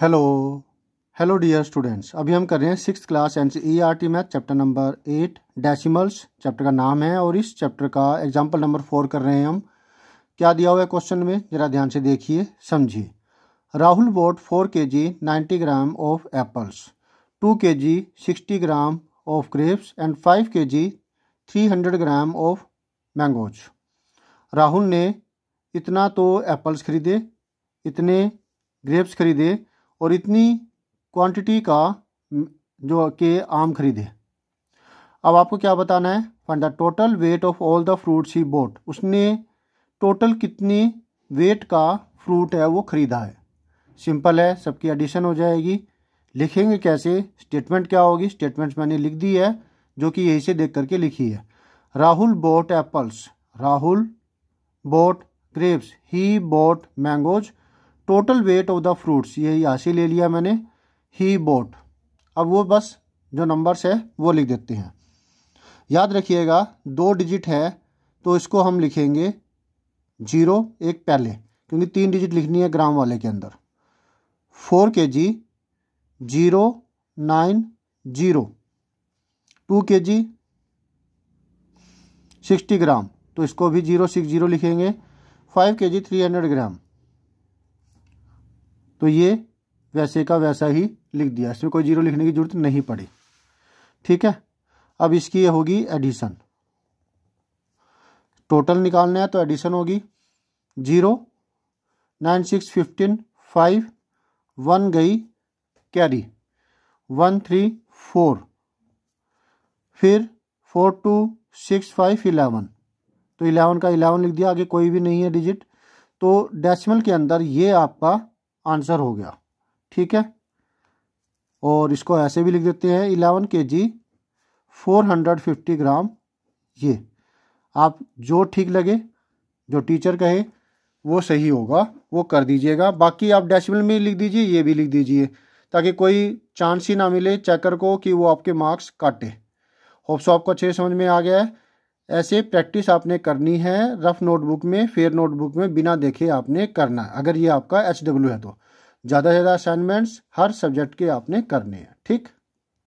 hello hello dear students अभी हम कर रहे हैं six class N C R T math chapter number eight decimals chapter का नाम है और इस चैप्टर का एग्जाम्पल नंबर फोर कर रहे हैं हम क्या दिया हुआ है क्वेश्चन में ज़रा ध्यान से देखिए समझिए Rahul bought four K G ninety gram of apples two K G sixty gram of grapes and five K G three hundred gram of mangoes Rahul ने इतना तो एप्पल्स खरीदे इतने ग्रेप्स खरीदे और इतनी क्वांटिटी का जो के आम खरीदे अब आपको क्या बताना है find the total weight of all the fruits he bought उसने टोटल कितनी वेट का फ्रूट है वो ख़रीदा है सिंपल है सबकी एडिशन हो जाएगी लिखेंगे कैसे स्टेटमेंट क्या होगी स्टेटमेंट्स मैंने लिख दी है जो कि यही से देख करके लिखी है Rahul bought apples Rahul bought grapes he bought mangoes total weight of the fruits ये से ले लिया मैंने ही बोट अब वो बस जो नंबर्स है वो लिख देते हैं याद रखिएगा दो डिजिट है तो इसको हम लिखेंगे जीरो एक पहले क्योंकि तीन डिजिट लिखनी है ग्राम वाले के अंदर four K G zero nine zero two K G sixty gram तो इसको भी जीरो सिक्स जीरो लिखेंगे five K G three hundred ग्राम तो ये वैसे का वैसा ही लिख दिया इसमें कोई जीरो लिखने की जरूरत नहीं पड़ी ठीक है अब इसकी ये होगी एडिशन टोटल निकालना है तो एडिशन होगी zero nine six fifteen five one गई कैरी वन थ्री फोर फिर four two six five eleven तो इलेवन का इलेवन लिख दिया आगे कोई भी नहीं है डिजिट तो डेसिमल के अंदर ये आपका आंसर हो गया ठीक है और इसको ऐसे भी लिख देते हैं eleven K G four hundred fifty gram ये आप जो ठीक लगे जो टीचर कहे वो सही होगा वो कर दीजिएगा बाकी आप डेसिमल में लिख दीजिए ये भी लिख दीजिए ताकि कोई चांस ही ना मिले चेकर को कि वो आपके मार्क्स काटे होप्स आपको अच्छे समझ में आ गया है ऐसे प्रैक्टिस आपने करनी है रफ नोटबुक में फेयर नोटबुक में बिना देखे आपने करना अगर ये आपका एच डब्ल्यू है तो ज़्यादा से ज़्यादा असाइनमेंट्स हर सब्जेक्ट के आपने करने हैं ठीक